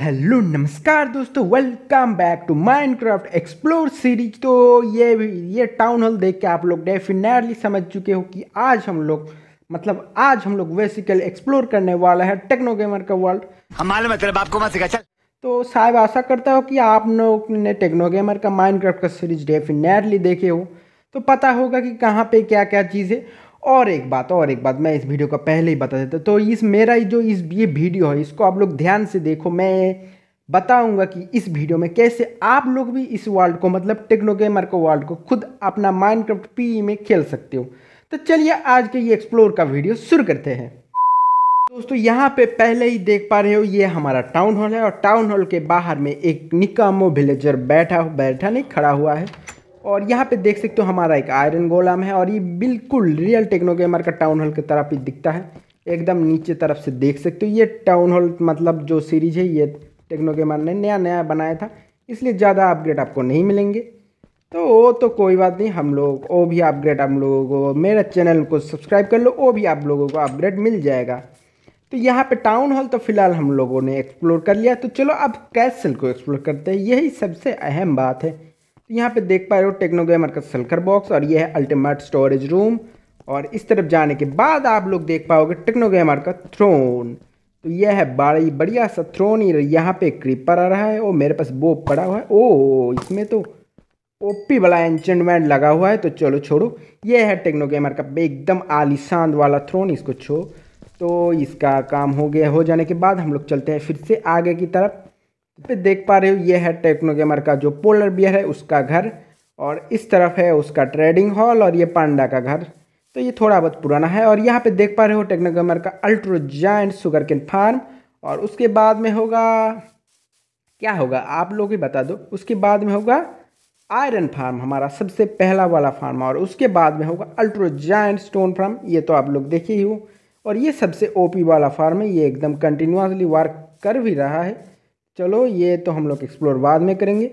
Hello नमस्कार दोस्तों welcome back to Minecraft explore series तो ये ये टाउन हॉल देख के आप लोग डेफिनेटली समझ चुके हो कि आज हम लोग मतलब आज हम लोग बेसिकल एक्सप्लोर करने वाले हैं टेक्नो गेमर का वर्ल्ड हम मालूम है तेरे बाप को मत सिखा चल तो साहब आशा करता हो कि आप लोग ने टेक्नो गेमर का माइनक्राफ्ट का सीरीज डेफिनेटली देखे हो तो पता होगा कि कहाँ पे क्या क्या चीज़ है और एक बात और एक बात मैं इस वीडियो का पहले ही बता देता तो इस मेरा जो इस ये वीडियो है इसको आप लोग ध्यान से देखो मैं बताऊंगा कि इस वीडियो में कैसे आप लोग भी इस वर्ल्ड को मतलब टेक्नोगेमर को वर्ल्ड को खुद अपना माइनक्राफ्ट पी e में खेल सकते हो तो चलिए आज के ये एक्सप्लोर का वीडियो शुरू करते हैं दोस्तों यहाँ पे पहले ही देख पा रहे हो ये हमारा टाउन हॉल है और टाउन हॉल के बाहर में एक निकामो विलेजर बैठा बैठा नहीं खड़ा हुआ है और यहाँ पे देख सकते हो हमारा एक आयरन गोलाम है और ये बिल्कुल रियल टेक्नो गेमर का टाउन हॉल की तरफ ही दिखता है एकदम नीचे तरफ से देख सकते हो ये टाउन हॉल मतलब जो सीरीज है ये टेक्नो गेमर ने नया नया बनाया था इसलिए ज़्यादा अपग्रेड आपको नहीं मिलेंगे तो वो तो कोई बात नहीं हम लोग वो भी अपग्रेड हम लोगों को मेरा चैनल को सब्सक्राइब कर लो वो भी आप लोगों को अपग्रेड मिल जाएगा तो यहाँ पे टाउन हॉल तो फिलहाल हम लोगों ने एक्सप्लोर कर लिया तो चलो अब कैसल को एक्सप्लोर करते हैं यही सबसे अहम बात है तो यहाँ पे देख पा रहे हो टेक्नोगेमर का सल्कर बॉक्स और ये है अल्टीमेट स्टोरेज रूम और इस तरफ जाने के बाद आप लोग देख पाओगे टेक्नोगेमर का थ्रोन तो यह है बड़ी बढ़िया सा थ्रोन यहाँ पे क्रीपर आ रहा है ओ मेरे पास बो पड़ा हुआ है ओ इसमें तो ओपी वाला एंचमेंट लगा हुआ है तो चलो छोड़ो यह है टेक्नोगेमर का एकदम आलिशान वाला थ्रोन इसको छो तो इसका काम हो गया हो जाने के बाद हम लोग चलते हैं फिर से आगे की तरफ पे देख पा रहे हो ये है टेक्नोगेमर का जो पोलर बियर है उसका घर और इस तरफ है उसका ट्रेडिंग हॉल और ये पांडा का घर तो ये थोड़ा बहुत पुराना है और यहाँ पे देख पा रहे हो टेक्नोगेमर का ultra giant sugarcane farm और उसके बाद में होगा क्या होगा आप लोग ही बता दो उसके बाद में होगा आयरन फार्म हमारा सबसे पहला वाला फार्म और उसके बाद में होगा अल्ट्रो जैंट स्टोन फार्म ये तो आप लोग देखे ही हो और ये सबसे ओपी वाला फार्म है ये एकदम कंटिन्यूसली वर्क कर भी रहा है चलो ये तो हम लोग एक्सप्लोर बाद में करेंगे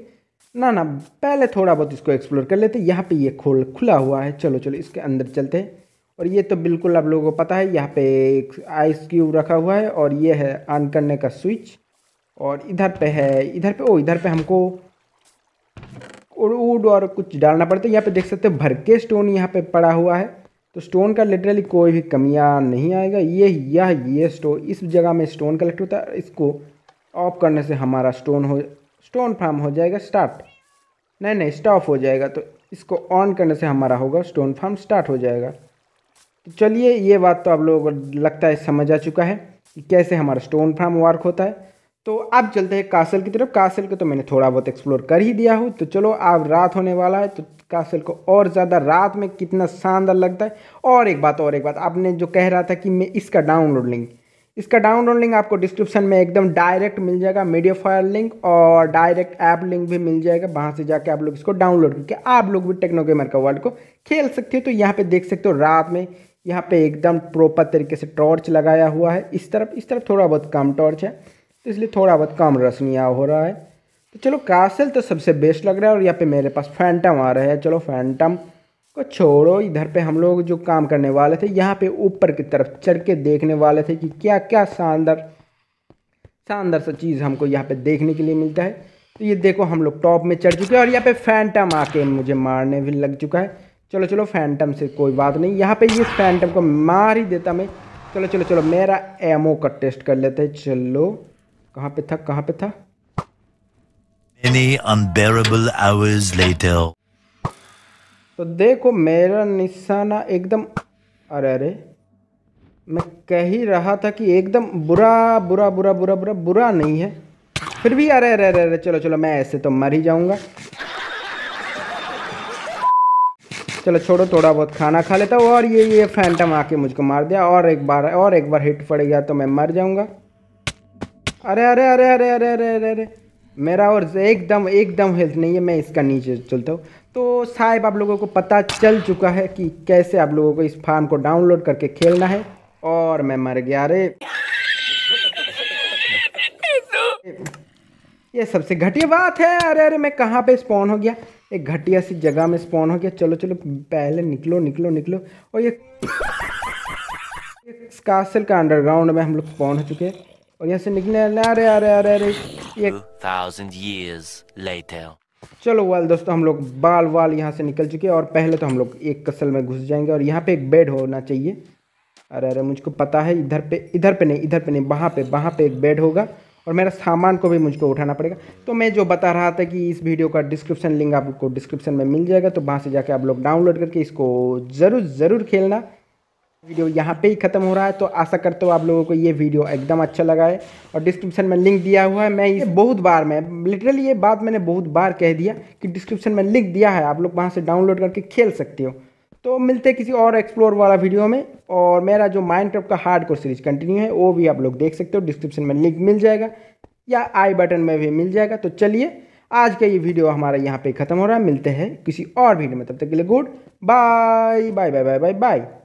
ना ना पहले थोड़ा बहुत इसको एक्सप्लोर कर लेते यहाँ पे ये खोल खुला हुआ है चलो चलो इसके अंदर चलते हैं और ये तो बिल्कुल आप लोगों को पता है यहाँ पे एक आइस क्यूब रखा हुआ है और ये है ऑन करने का स्विच और इधर पे है इधर पे ओ इधर पे हमको उड़ और कुछ डालना पड़ता है यहाँ पे देख सकते हो भर के स्टोन यहाँ पर पड़ा हुआ है तो स्टोन का लिटरली कोई भी कमियाँ नहीं आएगा ये यह ये स्टोन इस जगह में स्टोन कलेक्ट होता है इसको ऑफ करने से हमारा स्टोन हो स्टोन फार्म हो जाएगा स्टार्ट नहीं नहीं स्टॉप हो जाएगा तो इसको ऑन करने से हमारा होगा स्टोन फार्म स्टार्ट हो जाएगा तो चलिए ये बात तो आप लोगों को लगता है समझ आ चुका है कि कैसे हमारा स्टोन फार्म वर्क होता है तो अब चलते हैं कासल की तरफ कासल को तो मैंने थोड़ा बहुत एक्सप्लोर कर ही दिया हूँ तो चलो अब रात होने वाला है तो कासल को और ज़्यादा रात में कितना शानदार लगता है और एक बात और एक बात आपने जो कह रहा था कि मैं इसका डाउनलोड लेंगी इसका डाउनलोड लिंक आपको डिस्क्रिप्शन में एकदम डायरेक्ट मिल जाएगा मीडिया फायर लिंक और डायरेक्ट ऐप लिंक भी मिल जाएगा वहाँ से जाके आप लोग इसको डाउनलोड करके आप लोग भी टेक्नो गेमर का वर्ल्ड को खेल सकते हो तो यहाँ पे देख सकते हो रात में यहाँ पे एकदम प्रॉपर तरीके से टॉर्च लगाया हुआ है इस तरफ इस तरफ थोड़ा बहुत कम टॉर्च है तो इसलिए थोड़ा बहुत कम रश्मिया हो रहा है तो चलो कासल तो सबसे बेस्ट लग रहा है और यहाँ पर मेरे पास फैंटम आ रहा है चलो फैंटम को छोड़ो इधर पे हम लोग जो काम करने वाले थे यहाँ पे ऊपर की तरफ चढ़ के देखने वाले थे कि क्या क्या शानदार शानदार सा चीज़ हमको यहाँ पे देखने के लिए मिलता है तो ये देखो हम लोग टॉप में चढ़ चुके हैं और यहाँ पे फैंटम आके मुझे मारने भी लग चुका है चलो चलो फैंटम से कोई बात नहीं यहाँ पर ये फैंटम को मार ही देता मैं चलो चलो चलो मेरा एमओ का टेस्ट कर लेते हैं चलो कहाँ पे था कहाँ पे था Many unbearable hours later. तो देखो मेरा निशाना एकदम अरे अरे मैं कह ही रहा था कि एकदम बुरा बुरा बुरा बुरा बुरा बुरा नहीं है फिर भी अरे अरे अरे अरे चलो चलो मैं ऐसे तो मर ही जाऊंगा चलो छोड़ो थोड़ा बहुत खाना खा लेता हूँ और ये ये फैंटम आके मुझको मार दिया और एक बार और एक बार हिट पड़ गया तो मैं मर जाऊंगा अरे अरे अरे अरे अरे अरे अरे अरे मेरा और एकदम एकदम हेल्थ नहीं है मैं इसका नीचे चलता हूँ तो साहब आप लोगों को पता चल चुका है कि कैसे आप लोगों को इस फार्म को डाउनलोड करके खेलना है और मैं मर गया अरे ये सबसे घटिया बात है अरे अरे मैं कहाँ पे स्पॉन हो गया एक घटिया सी जगह में स्पॉन हो गया चलो चलो पहले निकलो निकलो निकलो और ये कासल का अंडरग्राउंड में हम लोग स्पॉन हो चुके हैं और यहाँ से निकले अरे अरे अरे अरे एक थाउजेंड लेटर चलो वाल दोस्तों हम लोग बाल वाल यहाँ से निकल चुके हैं और पहले तो हम लोग एक कसल में घुस जाएंगे और यहाँ पे एक बेड होना चाहिए अरे अरे मुझको पता है इधर पे इधर पे नहीं इधर पे नहीं वहाँ पे वहाँ पे एक बेड होगा और मेरा सामान को भी मुझको उठाना पड़ेगा तो मैं जो बता रहा था कि इस वीडियो का डिस्क्रिप्शन लिंक आपको डिस्क्रिप्शन में मिल जाएगा तो वहाँ से जाके आप लोग डाउनलोड करके इसको ज़रूर ज़रूर खेलना वीडियो यहाँ पे ही ख़त्म हो रहा है तो आशा करता हूँ आप लोगों को ये वीडियो एकदम अच्छा लगा है और डिस्क्रिप्शन में लिंक दिया हुआ है मैं ये बहुत बार मैं लिटरली ये बात मैंने बहुत बार कह दिया कि डिस्क्रिप्शन में लिंक दिया है आप लोग वहाँ से डाउनलोड करके खेल सकते हो तो मिलते हैं किसी और एक्सप्लोर वाला वीडियो में और मेरा जो माइंड का हार्ड कोर सीरीज कंटिन्यू है वो भी आप लोग देख सकते हो डिस्क्रिप्शन में लिंक मिल जाएगा या आई बटन में भी मिल जाएगा तो चलिए आज का ये वीडियो हमारा यहाँ पर ख़त्म हो रहा है मिलते हैं किसी और वीडियो में तब तक के लिए good bye bye bye bye bye bye